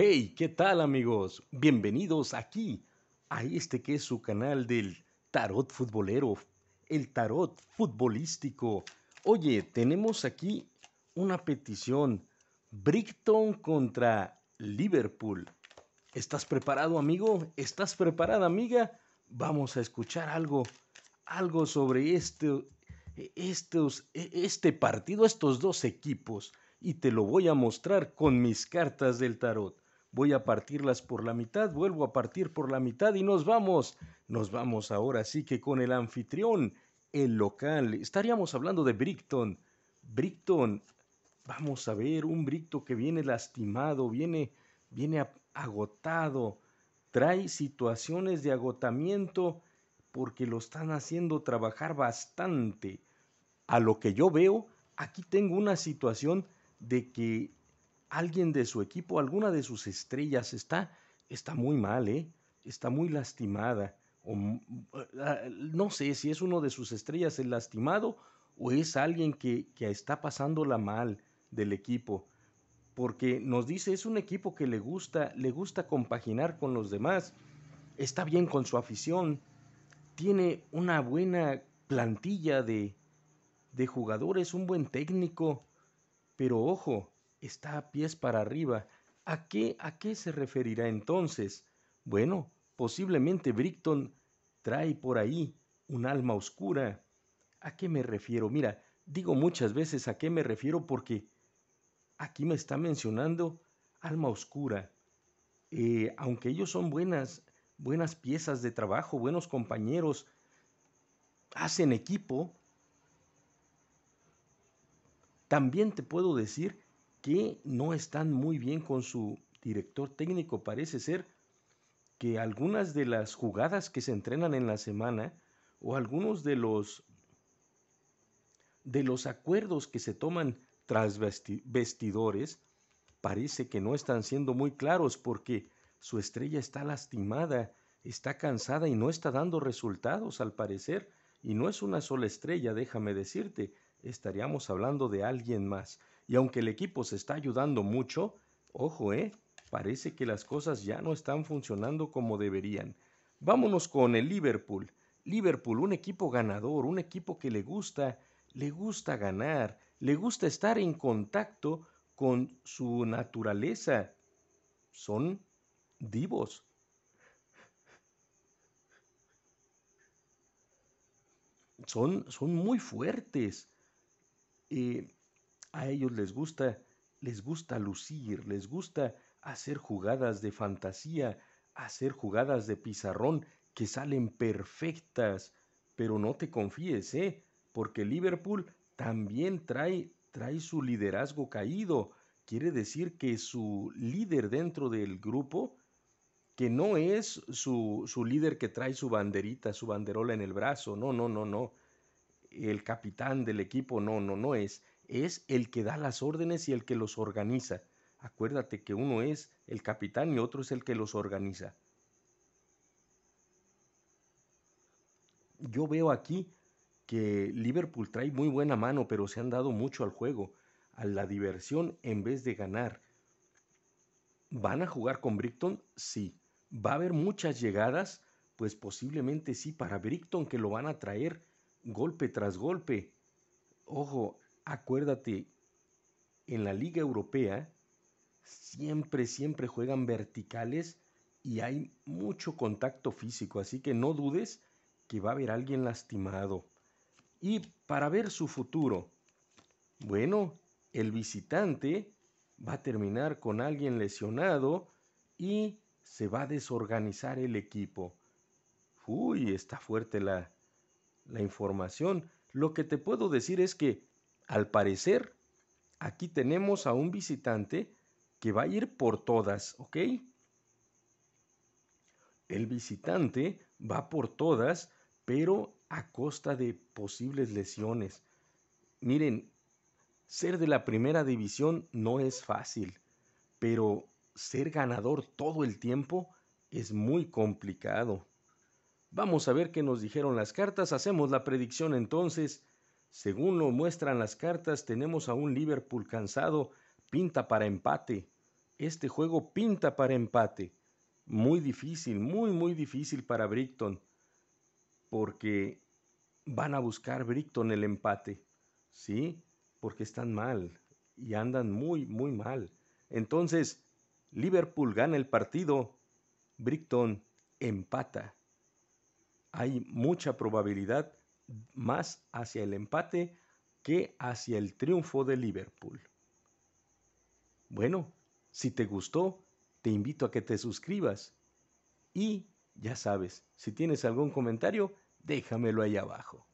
Hey, ¿qué tal amigos? Bienvenidos aquí a este que es su canal del tarot futbolero, el tarot futbolístico. Oye, tenemos aquí una petición. Brighton contra Liverpool. ¿Estás preparado amigo? ¿Estás preparada amiga? Vamos a escuchar algo, algo sobre este, estos, e, este partido, estos dos equipos. Y te lo voy a mostrar con mis cartas del tarot voy a partirlas por la mitad, vuelvo a partir por la mitad y nos vamos. Nos vamos ahora sí que con el anfitrión, el local. Estaríamos hablando de Brickton. Brickton, vamos a ver, un Brickton que viene lastimado, viene, viene agotado, trae situaciones de agotamiento porque lo están haciendo trabajar bastante. A lo que yo veo, aquí tengo una situación de que alguien de su equipo, alguna de sus estrellas está, está muy mal, ¿eh? está muy lastimada. Ah, no sé si es uno de sus estrellas el lastimado o es alguien que, que está pasándola mal del equipo. Porque nos dice, es un equipo que le gusta, le gusta compaginar con los demás, está bien con su afición, tiene una buena plantilla de, de jugadores, un buen técnico, pero ojo, está a pies para arriba. ¿A qué, a qué se referirá entonces? Bueno, posiblemente Brickton trae por ahí un alma oscura. ¿A qué me refiero? Mira, digo muchas veces a qué me refiero porque aquí me está mencionando alma oscura. Eh, aunque ellos son buenas, buenas piezas de trabajo, buenos compañeros, hacen equipo, también te puedo decir no están muy bien con su director técnico. Parece ser que algunas de las jugadas que se entrenan en la semana o algunos de los de los acuerdos que se toman tras vestidores parece que no están siendo muy claros porque su estrella está lastimada, está cansada y no está dando resultados al parecer. Y no es una sola estrella, déjame decirte, estaríamos hablando de alguien más. Y aunque el equipo se está ayudando mucho, ojo, eh, parece que las cosas ya no están funcionando como deberían. Vámonos con el Liverpool. Liverpool, un equipo ganador, un equipo que le gusta, le gusta ganar, le gusta estar en contacto con su naturaleza. Son divos. Son, son muy fuertes. Eh, a ellos les gusta, les gusta lucir, les gusta hacer jugadas de fantasía, hacer jugadas de pizarrón que salen perfectas. Pero no te confíes, ¿eh? Porque Liverpool también trae, trae su liderazgo caído. Quiere decir que su líder dentro del grupo, que no es su, su líder que trae su banderita, su banderola en el brazo, no, no, no, no. El capitán del equipo, no, no, no es es el que da las órdenes y el que los organiza. Acuérdate que uno es el capitán y otro es el que los organiza. Yo veo aquí que Liverpool trae muy buena mano, pero se han dado mucho al juego, a la diversión en vez de ganar. ¿Van a jugar con Brickton? Sí. ¿Va a haber muchas llegadas? Pues posiblemente sí para Brickton, que lo van a traer golpe tras golpe. Ojo, acuérdate, en la Liga Europea siempre, siempre juegan verticales y hay mucho contacto físico, así que no dudes que va a haber alguien lastimado. Y para ver su futuro, bueno, el visitante va a terminar con alguien lesionado y se va a desorganizar el equipo. Uy, está fuerte la, la información. Lo que te puedo decir es que al parecer, aquí tenemos a un visitante que va a ir por todas, ¿ok? El visitante va por todas, pero a costa de posibles lesiones. Miren, ser de la primera división no es fácil, pero ser ganador todo el tiempo es muy complicado. Vamos a ver qué nos dijeron las cartas, hacemos la predicción entonces según lo muestran las cartas, tenemos a un Liverpool cansado, pinta para empate. Este juego pinta para empate. Muy difícil, muy, muy difícil para Brighton, porque van a buscar Brighton el empate, ¿sí? Porque están mal y andan muy, muy mal. Entonces, Liverpool gana el partido, Brighton empata. Hay mucha probabilidad más hacia el empate que hacia el triunfo de Liverpool. Bueno, si te gustó, te invito a que te suscribas y ya sabes, si tienes algún comentario, déjamelo ahí abajo.